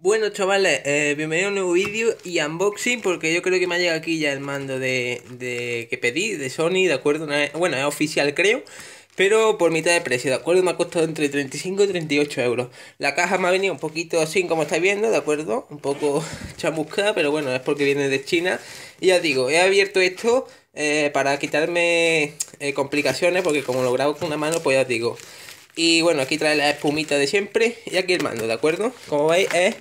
Bueno chavales, eh, bienvenidos a un nuevo vídeo y unboxing porque yo creo que me ha llegado aquí ya el mando de, de que pedí de Sony, de acuerdo, bueno es oficial creo, pero por mitad de precio, de acuerdo, me ha costado entre 35 y 38 euros. La caja me ha venido un poquito así como estáis viendo, de acuerdo, un poco chamuscada, pero bueno, es porque viene de China. Y ya digo, he abierto esto eh, para quitarme eh, complicaciones porque como lo grabo con una mano, pues ya digo. Y bueno, aquí trae la espumita de siempre y aquí el mando, ¿de acuerdo? Como veis es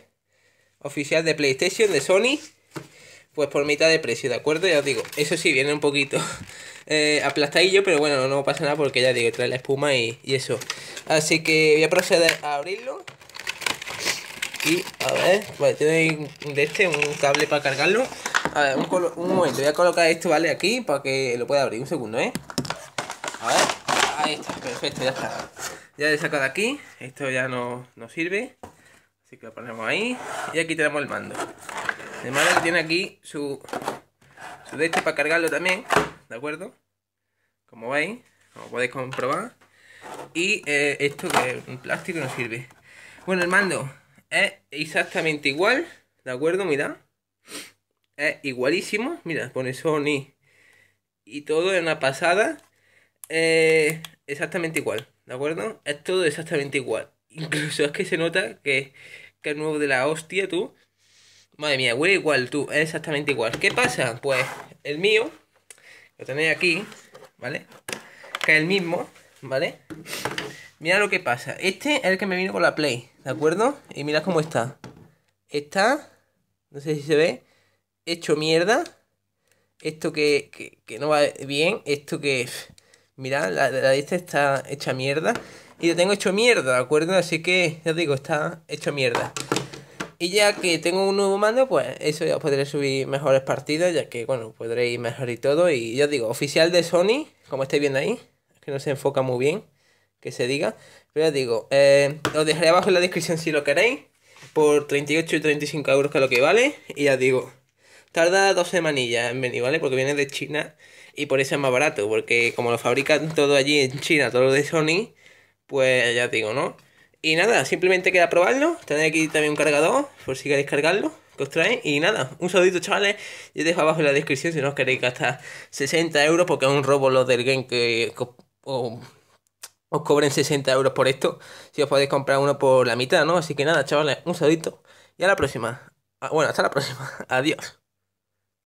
oficial de PlayStation de Sony, pues por mitad de precio, ¿de acuerdo? Ya os digo, eso sí, viene un poquito eh, aplastadillo, pero bueno, no pasa nada porque ya digo, trae la espuma y, eso. Así que voy a proceder a abrirlo. Y a ver, vale, tiene de este un cable para cargarlo. A ver, un, momento, voy a colocar esto, ¿vale? Aquí para que lo pueda abrir. Un segundo, ¿eh? A ver, ahí está, perfecto, ya está. Ya he sacado de aquí, esto ya no, no sirve. Así que lo ponemos ahí y aquí tenemos el mando. El mando que tiene aquí su, de este para cargarlo también, ¿de acuerdo? Como veis, como podéis comprobar. Y eh, esto que es un plástico no sirve. Bueno, el mando es exactamente igual, ¿de acuerdo? Mirad. Es igualísimo, mira, pone Sony y todo en una pasada. Eh, exactamente igual, ¿de acuerdo? Es todo exactamente igual. Incluso es que se nota que, que es nuevo de la hostia, tú. Madre mía, huele igual, tú. Es exactamente igual. ¿Qué pasa? Pues el mío, lo tenéis aquí, ¿vale? Que es el mismo, ¿vale? Mira lo que pasa. Este es el que me vino con la Play, ¿de acuerdo? Y mira cómo está. Está, no sé si se ve, hecho mierda. Esto que, que, no va bien. Esto que... Mira, la, la de esta está hecha mierda. Y lo tengo hecho mierda, ¿de acuerdo? Así que, ya digo, está hecho mierda. Y ya que tengo un nuevo mando, pues eso ya podré subir mejores partidas, ya que, bueno, podré ir mejor y todo. Y ya digo, oficial de Sony, como estáis viendo ahí, que no se enfoca muy bien, que se diga. Pero ya digo, eh, os dejaré abajo en la descripción si lo queréis, por 38 y 35 euros que es lo que vale. Y ya digo, tarda dos semanillas en venir, ¿vale? Porque viene de China y por eso es más barato, porque como lo fabrican todo allí en China, todo lo de Sony pues ya digo, ¿no? Y nada, simplemente queda probarlo. Tenéis aquí también un cargador, por si queréis cargarlo, que os trae Y nada, un saludito, chavales. Yo dejo abajo en la descripción si no os queréis gastar 60 euros, porque es un robo los del game que os, os cobren 60 euros por esto. Si os podéis comprar uno por la mitad, ¿no? Así que nada, chavales, un saludito. Y a la próxima. Ah, bueno, hasta la próxima. Adiós.